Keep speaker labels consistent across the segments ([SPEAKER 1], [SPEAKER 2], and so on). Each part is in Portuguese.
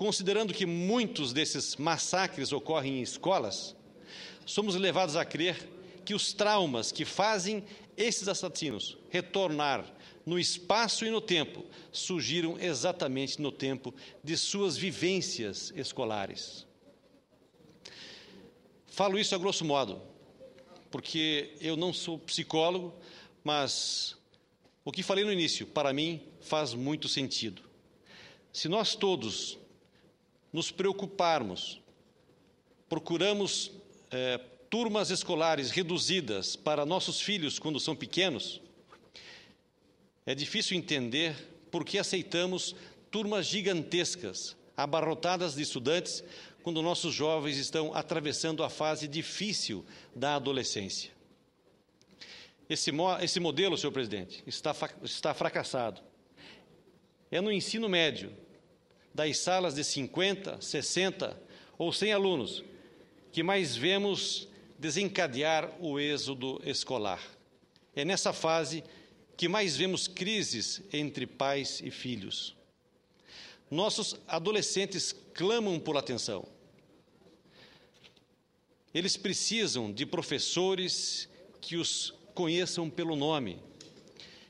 [SPEAKER 1] considerando que muitos desses massacres ocorrem em escolas, somos levados a crer que os traumas que fazem esses assassinos retornar no espaço e no tempo surgiram exatamente no tempo de suas vivências escolares. Falo isso a grosso modo, porque eu não sou psicólogo, mas o que falei no início, para mim, faz muito sentido. Se nós todos nos preocuparmos. Procuramos é, turmas escolares reduzidas para nossos filhos quando são pequenos. É difícil entender por que aceitamos turmas gigantescas, abarrotadas de estudantes, quando nossos jovens estão atravessando a fase difícil da adolescência. Esse, esse modelo, senhor presidente, está, está fracassado. É no ensino médio das salas de 50, 60 ou 100 alunos que mais vemos desencadear o êxodo escolar. É nessa fase que mais vemos crises entre pais e filhos. Nossos adolescentes clamam por atenção. Eles precisam de professores que os conheçam pelo nome,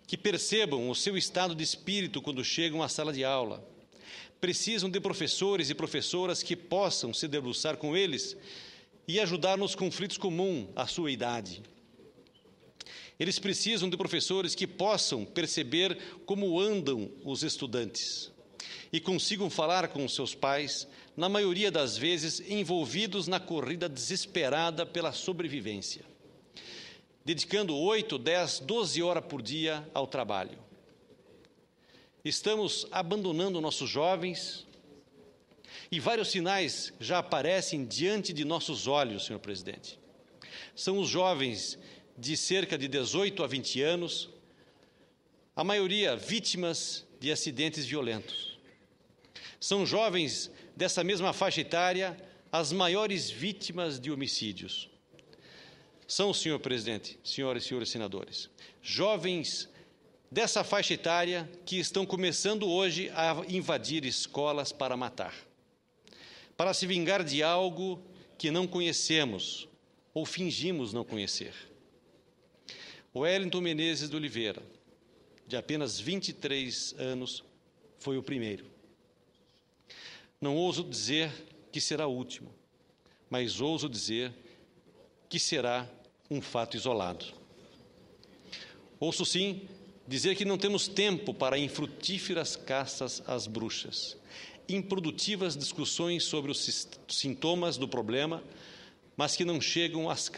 [SPEAKER 1] que percebam o seu estado de espírito quando chegam à sala de aula precisam de professores e professoras que possam se debruçar com eles e ajudar nos conflitos comuns à sua idade. Eles precisam de professores que possam perceber como andam os estudantes e consigam falar com seus pais, na maioria das vezes envolvidos na corrida desesperada pela sobrevivência, dedicando 8, 10, 12 horas por dia ao trabalho estamos abandonando nossos jovens e vários sinais já aparecem diante de nossos olhos, senhor presidente. São os jovens de cerca de 18 a 20 anos, a maioria vítimas de acidentes violentos. São jovens dessa mesma faixa etária as maiores vítimas de homicídios. São, senhor presidente, senhoras e senhores senadores, jovens dessa faixa etária que estão começando hoje a invadir escolas para matar, para se vingar de algo que não conhecemos ou fingimos não conhecer. Wellington Menezes de Oliveira, de apenas 23 anos, foi o primeiro. Não ouso dizer que será o último, mas ouso dizer que será um fato isolado. Ouço sim dizer que não temos tempo para infrutíferas caças às bruxas, improdutivas discussões sobre os sintomas do problema, mas que não chegam às